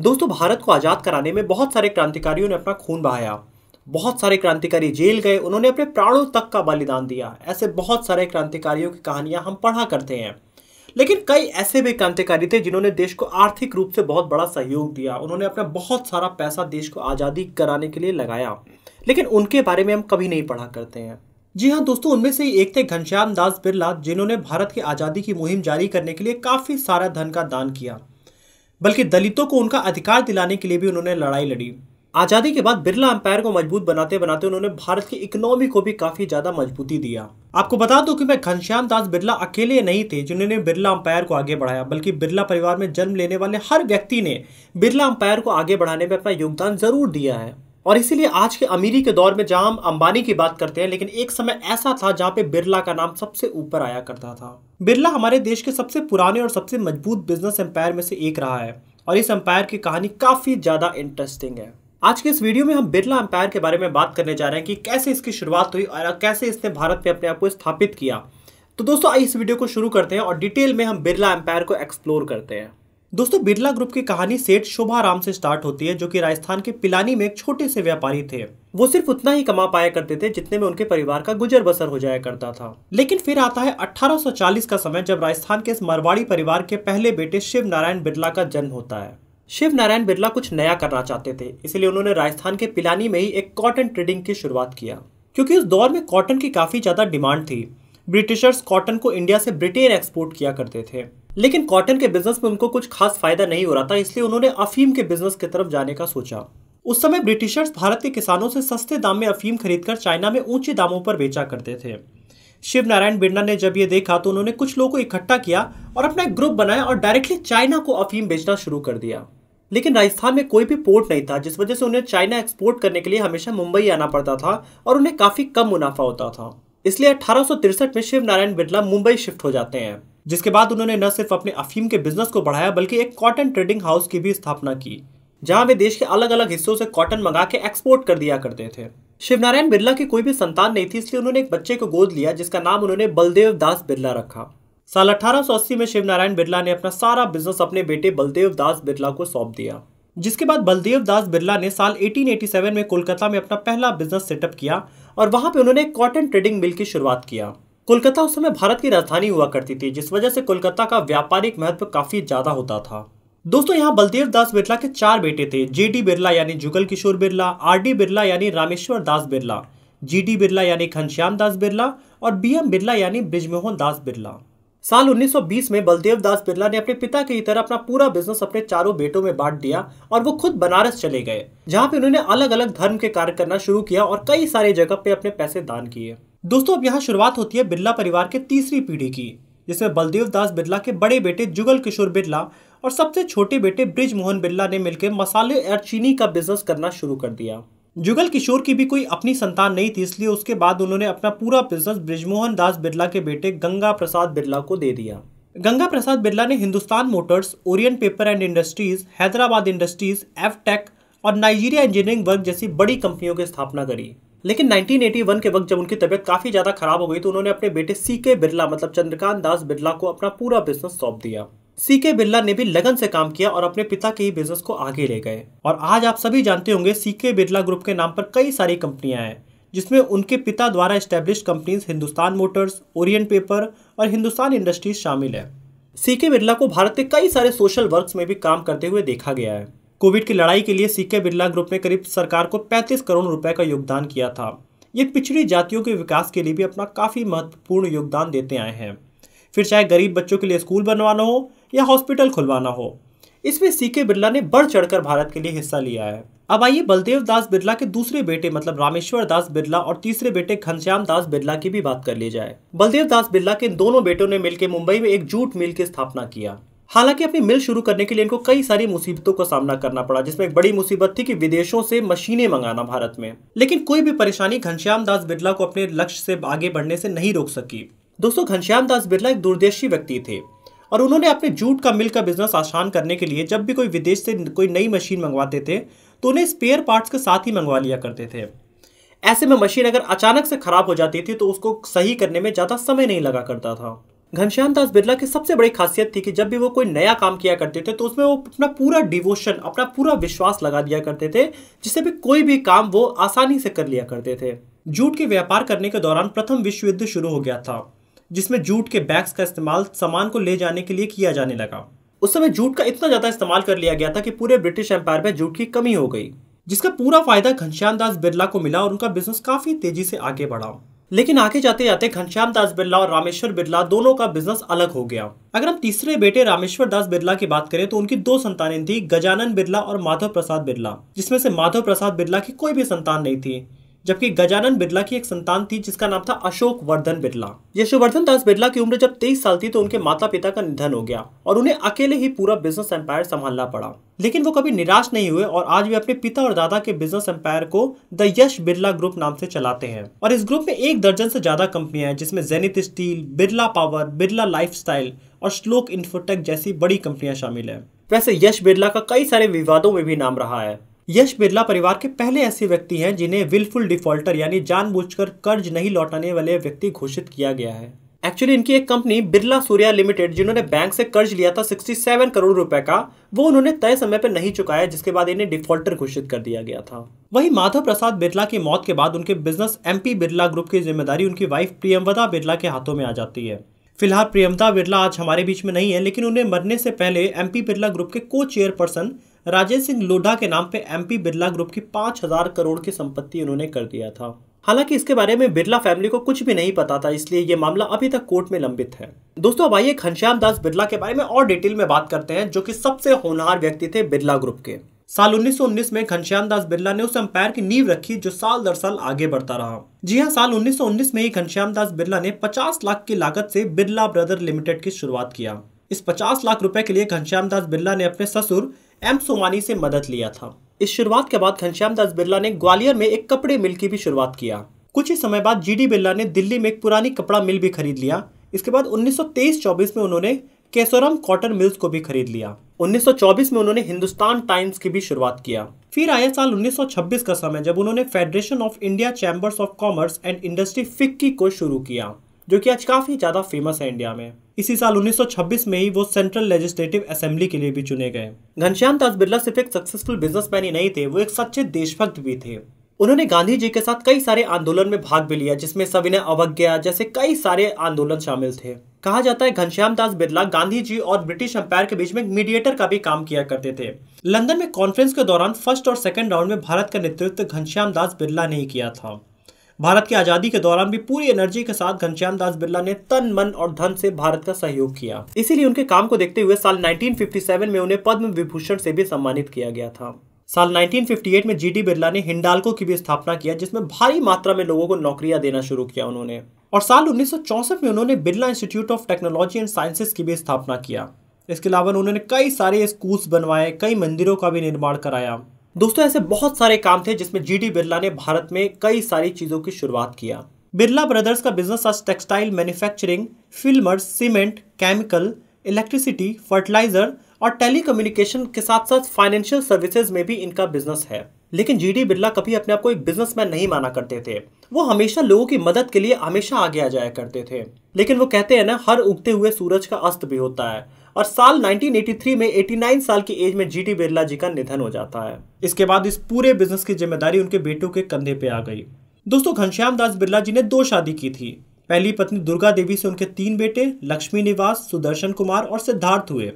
दोस्तों भारत को आज़ाद कराने में बहुत सारे क्रांतिकारियों ने अपना खून बहाया बहुत सारे क्रांतिकारी जेल गए उन्होंने अपने प्राणों तक का बलिदान दिया ऐसे बहुत सारे क्रांतिकारियों की कहानियां हम पढ़ा करते हैं लेकिन कई ऐसे भी क्रांतिकारी थे जिन्होंने देश को आर्थिक रूप से बहुत बड़ा सहयोग दिया उन्होंने अपना बहुत सारा पैसा देश को आज़ादी कराने के लिए लगाया लेकिन उनके बारे में हम कभी नहीं पढ़ा करते हैं जी हाँ दोस्तों उनमें से एक थे घनश्याम दास बिरला जिन्होंने भारत की आज़ादी की मुहिम जारी करने के लिए काफ़ी सारा धन का दान किया बल्कि दलितों को उनका अधिकार दिलाने के लिए भी उन्होंने लड़ाई लड़ी आज़ादी के बाद बिरला अंपायर को मजबूत बनाते बनाते उन्होंने भारत की इकोनॉमी को भी काफ़ी ज़्यादा मजबूती दिया आपको बता दूं कि मैं घनश्याम दास बिरला अकेले नहीं थे जिन्होंने बिरला अंपायर को आगे बढ़ाया बल्कि बिरला परिवार में जन्म लेने वाले हर व्यक्ति ने बिरला अंपायर को आगे बढ़ाने में अपना योगदान ज़रूर दिया है और इसीलिए आज के अमीरी के दौर में जहां हम अंबानी की बात करते हैं लेकिन एक समय ऐसा था जहां पे बिरला का नाम सबसे ऊपर आया करता था बिरला हमारे देश के सबसे पुराने और सबसे मजबूत बिजनेस एम्पायर में से एक रहा है और इस एम्पायर की कहानी काफ़ी ज़्यादा इंटरेस्टिंग है आज के इस वीडियो में हम बिरला एम्पायर के बारे में बात करने जा रहे हैं कि कैसे इसकी शुरुआत हुई और कैसे इसने भारत में अपने आप को स्थापित किया तो दोस्तों आइए इस वीडियो को शुरू करते हैं और डिटेल में हम बिरला एम्पायर को एक्सप्लोर करते हैं दोस्तों बिरला ग्रुप की कहानी सेठ शोभा राम से स्टार्ट होती है जो कि राजस्थान के पिलानी में एक छोटे से व्यापारी थे वो सिर्फ उतना ही कमा पाया करते थे जितने में उनके परिवार का गुजर बसर हो जाया करता था लेकिन फिर आता है 1840 का समय जब राजस्थान के इस मरवाड़ी परिवार के पहले बेटे शिव नारायण बिरला का जन्म होता है शिव नारायण बिरला कुछ नया करना चाहते थे इसलिए उन्होंने राजस्थान के पिलानी में ही एक कॉटन ट्रेडिंग की शुरुआत किया क्योंकि उस दौर में कॉटन की काफ़ी ज़्यादा डिमांड थी ब्रिटिशर्स कॉटन को इंडिया से ब्रिटेन एक्सपोर्ट किया करते थे लेकिन कॉटन के बिजनेस में उनको कुछ खास फायदा नहीं हो रहा था इसलिए उन्होंने अफीम के बिजनेस की तरफ जाने का सोचा उस समय ब्रिटिशर्स भारत के किसानों से सस्ते दाम में अफीम खरीदकर चाइना में ऊंचे दामों पर बेचा करते थे शिव नारायण बिरला ने जब ये देखा तो उन्होंने कुछ लोगों को इकट्ठा किया और अपना एक ग्रुप बनाया और डायरेक्टली चाइना को अफीम बेचना शुरू कर दिया लेकिन राजस्थान में कोई भी पोर्ट नहीं था जिस वजह से उन्हें चाइना एक्सपोर्ट करने के लिए हमेशा मुंबई आना पड़ता था और उन्हें काफ़ी कम मुनाफा होता था इसलिए अठारह में शिव नारायण बिरला मुंबई शिफ्ट हो जाते हैं जिसके बाद उन्होंने न सिर्फ अपने अफीम के बिजनेस को बढ़ाया बल्कि एक कॉटन ट्रेडिंग हाउस की भी स्थापना की जहां वे देश के अलग अलग हिस्सों से कॉटन मंगा के एक्सपोर्ट कर दिया करते थे शिवनारायण बिरला की कोई भी संतान नहीं थी इसलिए उन्होंने एक बच्चे को गोद लिया जिसका नाम उन्होंने बलदेव दास बिरला रखा साल अठारह में शिवनारायण बिरला ने अपना सारा बिजनेस अपने बेटे बलदेव दास बिरला को सौंप दिया जिसके बाद बलदेव दास बिरला ने साल 1887 में कोलकाता में अपना पहला बिजनेस सेटअप किया और वहां पे उन्होंने कॉटन ट्रेडिंग मिल की शुरुआत किया कोलकाता उस समय भारत की राजधानी हुआ करती थी जिस वजह से कोलकाता का व्यापारिक महत्व काफी ज्यादा होता था दोस्तों यहाँ बलदेव दास बिरला के चार बेटे थे जी डी बिरला यानी जुगल किशोर बिरला आर डी बिरला यानी रामेश्वर दास बिरला जी डी बिरला यानी घनश्याम दास बिरला और बी एम बिरला यानी ब्रिजमोहन दास बिरला साल 1920 में बलदेव दास बिरला ने अपने पिता की तरह अपना पूरा बिजनेस अपने चारों बेटों में बांट दिया और वो खुद बनारस चले गए जहाँ पे उन्होंने अलग अलग धर्म के कार्य करना शुरू किया और कई सारे जगह पे अपने पैसे दान किए दोस्तों अब यहाँ शुरुआत होती है बिरला परिवार के तीसरी पीढ़ी की जिसमें बलदेव दास बिरला के बड़े बेटे जुगल किशोर बिरला और सबसे छोटे बेटे ब्रिज मोहन बिरला ने मिलकर मसाले और चीनी का बिजनेस करना शुरू कर दिया जुगल किशोर की भी कोई अपनी संतान नहीं थी इसलिए उसके बाद उन्होंने अपना पूरा बिजनेस ब्रिजमोहन दास बिरला के बेटे गंगा प्रसाद बिरला को दे दिया गंगा प्रसाद बिरला ने Hindustan Motors Orient Paper and Industries Hyderabad Industries F tech और नाइजीरिया इंजीनियरिंग वर्क जैसी बड़ी कंपनियों की स्थापना करी लेकिन 1981 के वक्त जब उनकी तबीयत काफ़ी ज़्यादा खराब हो गई तो उन्होंने अपने बेटे सी के बिरला मतलब चंद्रकांत दास बिरला को अपना पूरा बिजनेस सौंप दिया सी के बिरला ने भी लगन से काम किया और अपने पिता के ही बिजनेस को आगे ले गए और आज आप सभी जानते होंगे सी के बिरला ग्रुप के नाम पर कई सारी कंपनियां हैं जिसमें उनके पिता द्वारा establish companies Hindustan Motors Orient Paper और हिंदुस्तान इंडस्ट्रीज शामिल है सी के बिरला को भारत के कई सारे सोशल वर्क्स में भी काम करते हुए देखा गया है कोविड की लड़ाई के लिए सीके बिरला ग्रुप ने करीब सरकार को 35 करोड़ रुपए का योगदान किया था ये पिछड़ी जातियों के विकास के लिए भी अपना काफ़ी महत्वपूर्ण योगदान देते आए हैं फिर चाहे गरीब बच्चों के लिए स्कूल बनवाना हो या हॉस्पिटल खुलवाना हो इसमें के बिरला ने बढ़ चढ़कर भारत के लिए हिस्सा लिया है अब आइए बलदेव दास बिरला के दूसरे बेटे मतलब रामेश्वर दास बिरला और तीसरे बेटे घनश्याम दास बिरला की भी बात कर ली जाए बलदेव दास बिरला के दोनों बेटों ने मिलकर मुंबई में एक जूट मिल की स्थापना किया हालांकि अपनी मिल शुरू करने के लिए इनको कई सारी मुसीबतों का सामना करना पड़ा जिसमें एक बड़ी मुसीबत थी कि विदेशों से मशीनें मंगाना भारत में लेकिन कोई भी परेशानी घनश्याम दास बिरला को अपने लक्ष्य से आगे बढ़ने से नहीं रोक सकी दोस्तों घनश्याम दास बिरला एक दूरदेशी व्यक्ति थे और उन्होंने अपने जूट का मिल का बिजनेस आसान करने के लिए जब भी कोई विदेश से कोई नई मशीन मंगवाते थे तो उन्हें स्पेयर पार्ट्स के साथ ही मंगवा लिया करते थे ऐसे में मशीन अगर अचानक से खराब हो जाती थी तो उसको सही करने में ज़्यादा समय नहीं लगा करता था घनश्याम दास बिरला की सबसे बड़ी खासियत थी कि जब भी वो कोई नया काम किया करते थे तो उसमें वो अपना पूरा डिवोशन अपना पूरा विश्वास लगा दिया करते थे जिससे भी कोई भी काम वो आसानी से कर लिया करते थे जूट के व्यापार करने के दौरान प्रथम विश्व युद्ध शुरू हो गया था जिसमें जूट के बैग्स का इस्तेमाल सामान को ले जाने के लिए किया जाने लगा उस समय जूट का इतना ज़्यादा इस्तेमाल कर लिया गया था कि पूरे ब्रिटिश एम्पायर में जूट की कमी हो गई जिसका पूरा फायदा घनश्याम दास बिरला को मिला और उनका बिजनेस काफ़ी तेजी से आगे बढ़ा लेकिन आगे जाते जाते घनश्याम दास बिरला और रामेश्वर बिरला दोनों का बिजनेस अलग हो गया अगर हम तीसरे बेटे रामेश्वर दास बिरला की बात करें तो उनकी दो संतानें थी गजानन बिरला और माधव प्रसाद बिरला जिसमें से माधव प्रसाद बिरला की कोई भी संतान नहीं थी जबकि गजानन बिरला की एक संतान थी जिसका नाम था अशोक वर्धन बिरला यशोवर्धन दास बिरला की उम्र जब तेईस साल थी तो उनके माता पिता का निधन हो गया और उन्हें अकेले ही पूरा बिजनेस एम्पायर संभालना पड़ा लेकिन वो कभी निराश नहीं हुए और आज वे अपने पिता और दादा के बिजनेस एम्पायर को द यश बिरला ग्रुप नाम से चलाते हैं और इस ग्रुप में एक दर्जन से ज्यादा कंपनियां हैं जिसमें Zenith Steel Birla Power Birla Life और श्लोक इन्फोटेक जैसी बड़ी कंपनियां शामिल हैं वैसे यश बिरला का कई सारे विवादों में भी नाम रहा है यश बिरला परिवार के पहले ऐसे व्यक्ति हैं जिन्हें विलफुल डिफॉल्टर यानी जानबूझकर कर्ज नहीं लौटाने वाले व्यक्ति घोषित किया गया है एक्चुअली इनकी एक कंपनी बिरला सूर्या लिमिटेड जिन्होंने बैंक से कर्ज लिया था 67 करोड़ रुपए का वो उन्होंने तय समय पर नहीं चुकाया जिसके बाद इन्हें डिफॉल्टर घोषित कर दिया गया था वहीं माधव प्रसाद बिरला की मौत के बाद उनके बिजनेस एमपी बिरला ग्रुप की जिम्मेदारी उनकी वाइफ प्रियमवदा बिरला के हाथों में आ जाती है फिलहाल प्रियमता बिरला आज हमारे बीच में नहीं है लेकिन उन्हें मरने से पहले एमपी बिरला ग्रुप के को चेयरपर्सन राजेश सिंह लोढ़ा के नाम पे एमपी बिरला ग्रुप की पांच हजार करोड़ की संपत्ति उन्होंने कर दिया था हालांकि इसके बारे में बिरला फैमिली को कुछ भी नहीं पता था इसलिए ये मामला अभी तक कोर्ट में लंबित है दोस्तों अब आइए घनश्याम दास बिरला के बारे में और डिटेल में बात करते हैं जो कि सबसे होनहार व्यक्ति थे बिरला ग्रुप के साल 1919 में घनश्याम दास बिरला ने उस अंपायर की नींव रखी जो साल दर साल आगे बढ़ता रहा जी हाँ साल 1919 में ही घनश्याम दास बिरला ने 50 लाख की लागत से बिरला ब्रदर लिमिटेड की शुरुआत किया इस 50 लाख रुपए के लिए घनश्याम दास बिरला ने अपने ससुर एम सोमानी से मदद लिया था इस शुरुआत के बाद घनश्याम दास बिरला ने ग्वालियर में एक कपड़े मिल की भी शुरुआत किया कुछ ही समय बाद जी डी बिरला ने दिल्ली में एक पुरानी कपड़ा मिल भी खरीद लिया इसके बाद 1923-24 में उन्होंने केसोराम कॉटन मिल्स को भी खरीद लिया 1924 में उन्होंने हिंदुस्तान टाइम्स की भी शुरुआत किया फिर आया साल 1926 का समय जब उन्होंने Federation of India Chambers of Commerce and Industry FICCI को शुरू किया जो कि आज काफी ज्यादा फेमस है इंडिया में इसी साल 1926 में ही वो सेंट्रल लेजिस्लेटिव असेंबली के लिए भी चुने गए घनश्याम दास बिरला सिर्फ एक सक्सेसफुल बिजनेसमैन ही नहीं थे वो एक सच्चे देशभक्त भी थे उन्होंने गांधी जी के साथ कई सारे आंदोलन में भाग भी लिया जिसमें सविनय अवज्ञा जैसे कई सारे आंदोलन शामिल थे कहा जाता है घनश्याम दास बिरला गांधी जी और ब्रिटिश अंपायर के बीच में मीडिएटर का भी काम किया करते थे लंदन में कॉन्फ्रेंस के दौरान फर्स्ट और सेकंड राउंड में भारत का नेतृत्व घनश्याम दास बिरला ने ही किया था भारत की आज़ादी के दौरान भी पूरी एनर्जी के साथ घनश्याम दास बिरला ने तन मन और धन से भारत का सहयोग किया इसीलिए उनके काम को देखते हुए साल 1957 में उन्हें पद्म विभूषण से भी सम्मानित किया गया था साल 1958 में जीडी बिरला ने हिंडालको की भी स्थापना किया जिसमें भारी मात्रा में लोगों को नौकरियां देना शुरू किया उन्होंने और साल उन्नीस में उन्होंने Birla Institute of Technology and Sciences की भी स्थापना किया इसके अलावा उन्होंने कई सारे स्कूल्स बनवाए कई मंदिरों का भी निर्माण कराया दोस्तों ऐसे बहुत सारे काम थे जिसमें जी बिरला ने भारत में कई सारी चीज़ों की शुरुआत किया बिरला ब्रदर्स का बिजनेस आज टेक्सटाइल मैन्युफैक्चरिंग फिल्मर्स सीमेंट केमिकल इलेक्ट्रिसिटी फर्टिलाइजर और टेलीकम्युनिकेशन के साथ साथ फाइनेंशियल सर्विसेज में भी इनका बिजनेस है लेकिन जीडी बिरला कभी अपने आप को एक बिजनेसमैन नहीं माना करते थे वो हमेशा लोगों की मदद के लिए हमेशा आगे आ जाया करते थे लेकिन वो कहते हैं ना हर उगते हुए सूरज का अस्त भी होता है और साल 1983 में 89 साल की एज में जीटी बिरला जी का निधन हो जाता है इसके बाद इस पूरे बिजनेस की जिम्मेदारी उनके बेटों के कंधे पे आ गई दोस्तों घनश्याम दास बिरला जी ने दो शादी की थी पहली पत्नी दुर्गा देवी से उनके तीन बेटे लक्ष्मी निवास सुदर्शन कुमार और सिद्धार्थ हुए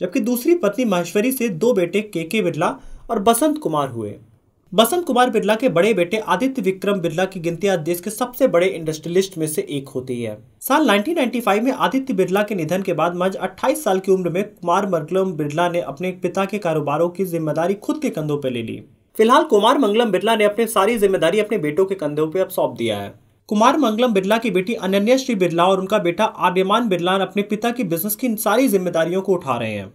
जबकि दूसरी पत्नी महेश्वरी से दो बेटे के के बिरला और बसंत कुमार हुए बसंत कुमार बिरला के बड़े बेटे आदित्य विक्रम बिरला की गिनती आज देश के सबसे बड़े इंडस्ट्रियलिस्ट में से एक होती है साल 1995 में आदित्य बिरला के निधन के बाद मज 28 साल की उम्र में कुमार मंगलम बिरला ने अपने पिता के कारोबारों की जिम्मेदारी खुद के कंधों पर ले ली फिलहाल कुमार मंगलम बिरला ने अपनी सारी जिम्मेदारी अपने बेटों के कंधों पर अब सौंप दिया है कुमार मंगलम बिरला की बेटी अनन्या श्री बिरला और उनका बेटा आर्यमान बिरला अपने पिता की बिजनेस की इन सारी जिम्मेदारियों को उठा रहे हैं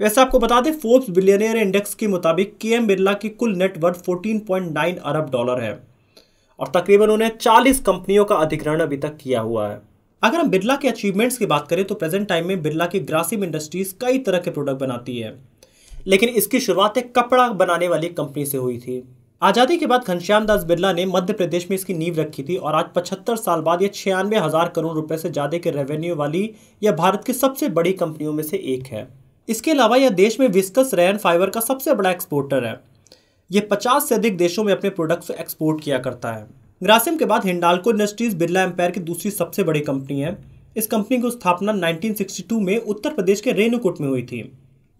वैसे आपको बता दें फोर्ब्स बिलियनियर इंडेक्स के मुताबिक के एम बिरला की कुल नेटवर्थ 14.9 अरब डॉलर है और तकरीबन उन्हें 40 कंपनियों का अधिग्रहण अभी तक किया हुआ है अगर हम बिरला के अचीवमेंट्स की बात करें तो प्रेजेंट टाइम में बिरला की ग्रासिम इंडस्ट्रीज कई तरह के प्रोडक्ट बनाती है लेकिन इसकी शुरुआत एक कपड़ा बनाने वाली कंपनी से हुई थी आज़ादी के बाद घनश्याम दास बिरला ने मध्य प्रदेश में इसकी नींव रखी थी और आज पचहत्तर साल बाद यह छियानवे हज़ार करोड़ रुपए से ज़्यादा के रेवेन्यू वाली यह भारत की सबसे बड़ी कंपनियों में से एक है इसके अलावा यह देश में विस्कस रैन फाइबर का सबसे बड़ा एक्सपोर्टर है यह पचास से अधिक देशों में अपने प्रोडक्ट्स एक्सपोर्ट किया करता है ग्रासिम के बाद हिंडालको इंडस्ट्रीज बिरला एम्पायर की दूसरी सबसे बड़ी कंपनी है इस कंपनी की स्थापना 1962 में उत्तर प्रदेश के रेणुकूट में हुई थी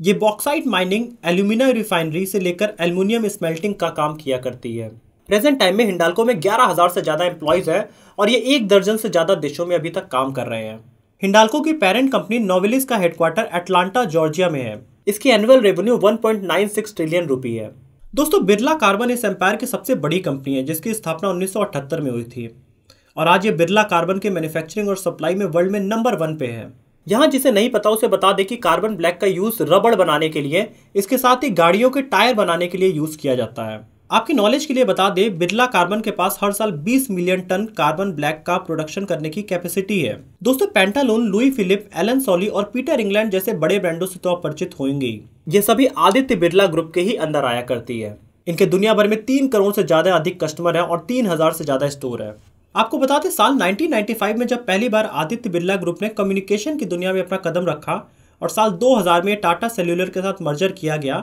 ये बॉक्साइट माइनिंग एल्यूमिना रिफाइनरी से लेकर एल्यूमिनियम स्मेल्टिंग का काम किया करती है प्रेजेंट टाइम में हिंडालको में ग्यारह हज़ार से ज़्यादा एम्प्लॉयज़ है और ये एक दर्जन से ज़्यादा देशों में अभी तक काम कर रहे हैं हिंडालको की पेरेंट कंपनी नोवेलिस का हेडक्वार्टर एटलांटा जॉर्जिया में है इसकी एनुअल रेवेन्यू 1.96 ट्रिलियन रुपी है दोस्तों बिरला कार्बन इस एम्पायर की सबसे बड़ी कंपनी है जिसकी स्थापना उन्नीस में हुई थी और आज ये बिरला कार्बन के मैन्युफैक्चरिंग और सप्लाई में वर्ल्ड में नंबर वन पे है यहाँ जिसे नहीं पता उसे बता दें कि कार्बन ब्लैक का यूज़ रबड़ बनाने के लिए इसके साथ ही गाड़ियों के टायर बनाने के लिए यूज़ किया जाता है आपकी नॉलेज के लिए बता दें बिरला कार्बन के पास हर साल 20 मिलियन टन कार्बन ब्लैक का प्रोडक्शन करने की कैपेसिटी है दोस्तों Pantaloons Louis Philippe Allen Solly और पीटर इंग्लैंड जैसे बड़े ब्रांडों से तो आप परिचित होंगे ये सभी आदित्य बिरला ग्रुप के ही अंदर आया करती है इनके दुनिया भर में तीन करोड़ से ज्यादा अधिक कस्टमर है और तीन हजार से ज्यादा स्टोर है आपको बताते साल 1995 में जब पहली बार आदित्य बिरला ग्रुप ने कम्युनिकेशन की दुनिया में अपना कदम रखा और साल 2000 में टाटा सेल्यूलर के साथ मर्जर किया गया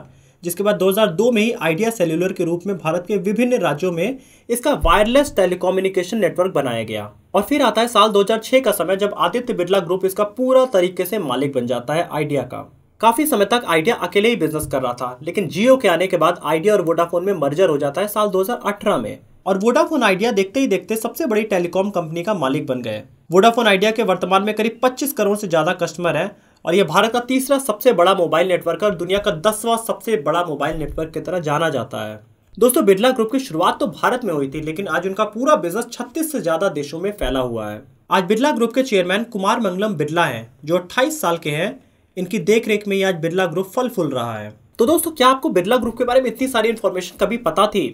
जिसके बाद 2002 में ही आइडिया सेल्यूलर के रूप में भारत के विभिन्न राज्यों में इसका वायरलेस टेलीकोम्युनिकेशन नेटवर्क बनाया गया और फिर आता है साल 2006 का समय जब आदित्य बिरला ग्रुप इसका पूरा तरीके से मालिक बन जाता है आइडिया का काफी समय तक आइडिया अकेले ही बिजनेस कर रहा था लेकिन जियो के आने के बाद आइडिया और वोडाफोन में मर्जर हो जाता है साल 2018 में और वोडाफोन आइडिया देखते ही देखते सबसे बड़ी टेलीकॉम कंपनी का मालिक बन गए वोडाफोन आइडिया के वर्तमान में करीब 25 करोड़ से ज़्यादा कस्टमर हैं और यह भारत का तीसरा सबसे बड़ा मोबाइल नेटवर्क और दुनिया का दसवां सबसे बड़ा मोबाइल नेटवर्क की तरह जाना जाता है दोस्तों बिरला ग्रुप की शुरुआत तो भारत में हुई थी लेकिन आज उनका पूरा बिजनेस छत्तीस से ज्यादा देशों में फैला हुआ है आज बिरला ग्रुप के चेयरमैन कुमार मंगलम बिरला हैं जो 28 साल के हैं इनकी देखरेख में ही आज बिरला ग्रुप फल फूल रहा है तो दोस्तों क्या आपको बिरला ग्रुप के बारे में इतनी सारी इन्फॉर्मेशन कभी पता थी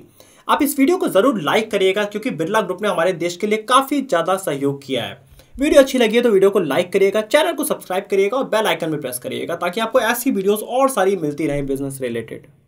आप इस वीडियो को जरूर लाइक करिएगा क्योंकि बिरला ग्रुप ने हमारे देश के लिए काफी ज्यादा सहयोग किया है वीडियो अच्छी लगी है तो वीडियो को लाइक करिएगा चैनल को सब्सक्राइब करिएगा और बेल आइकन में प्रेस करिएगा ताकि आपको ऐसी वीडियोस और सारी मिलती रहे बिजनेस रिलेटेड